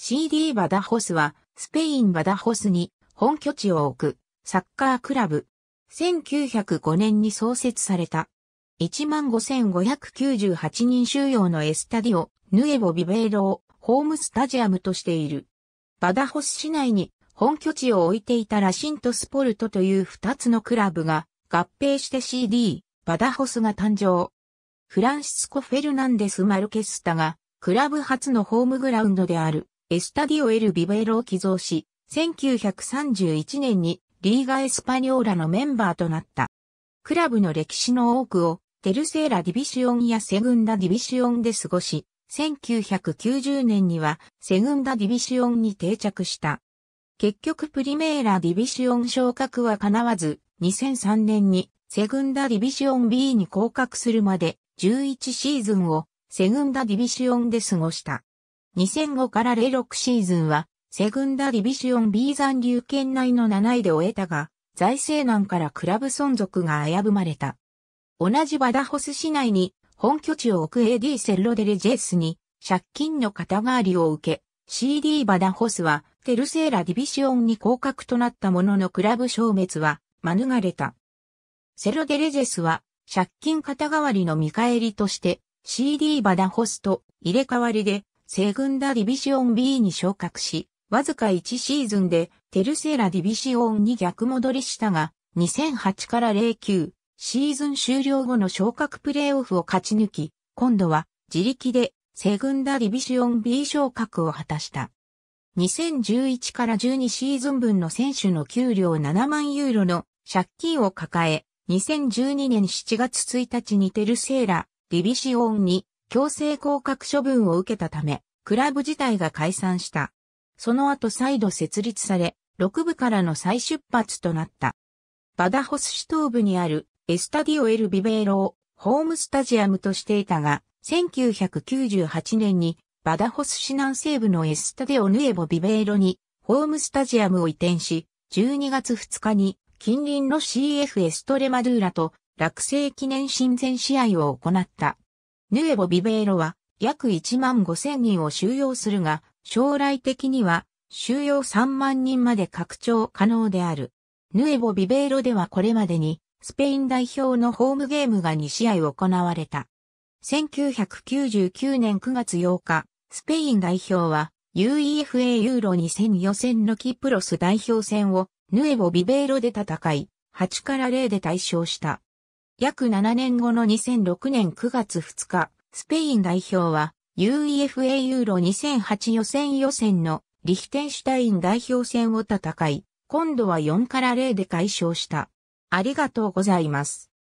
CD バダホスは、スペインバダホスに本拠地を置くサッカークラブ。1905年に創設された。15,598人収容のエスタディオ、ヌエボビベイロをホームスタジアムとしている。バダホス市内に本拠地を置いていたラシントスポルトという2つのクラブが合併して CD、バダホスが誕生。フランシスコ・フェルナンデス・マルケスタがクラブ初のホームグラウンドであるエスタディオ・エル・ビベロを寄贈し、1931年にリーガ・エスパニョーラのメンバーとなった。クラブの歴史の多くをテルセーラ・ディビシオンやセグンダ・ディビシオンで過ごし、1990年にはセグンダ・ディビシオンに定着した。結局プリメーラ・ディビシオン昇格は叶わず、2003年にセグンダ・ディビシオン B に降格するまで11シーズンをセグンダ・ディビシオンで過ごした。2005から06シーズンは、セグンダディビシオン B 残留圏内の7位で終えたが、財政難からクラブ存続が危ぶまれた。同じバダホス市内に本拠地を置く AD セロデレジェスに借金の肩代わりを受け、CD バダホスはテルセーラディビシオンに降格となったもののクラブ消滅は免れた。セロデレジェスは借金肩代わりの見返りとして CD バダホスと入れ替わりでセグンダディビシオン B に昇格し、わずか1シーズンでテルセーラディビシオンに逆戻りしたが、2008から09シーズン終了後の昇格プレーオフを勝ち抜き、今度は自力でセグンダディビシオン B 昇格を果たした。2011から12シーズン分の選手の給料7万ユーロの借金を抱え、2012年7月1日にテルセーラ、ディビシオンに強制降格処分を受けたため、クラブ自体が解散した。その後再度設立され、6部からの再出発となった。バダホス市東部にあるエスタディオ・エル・ビベーロをホームスタジアムとしていたが、1998年にバダホス市南西部のエスタデオ・ヌエボ・ビベーロにホームスタジアムを移転し、12月2日に近隣の CF エストレマドゥーラと落成記念親善試合を行った。ヌエボ・ビベーロは約1万5千人を収容するが、将来的には収容3万人まで拡張可能である。ヌエボ・ビベーロではこれまでにスペイン代表のホームゲームが2試合行われた。1999年9月8日、スペイン代表は UEFA ユーロ2000予選のキプロス代表戦をヌエボ・ビベーロで戦い、8から0で対象した。約7年後の2006年9月2日、スペイン代表は UEFA ユーロ2008予選予選のリヒテンシュタイン代表戦を戦い、今度は4から0で解消した。ありがとうございます。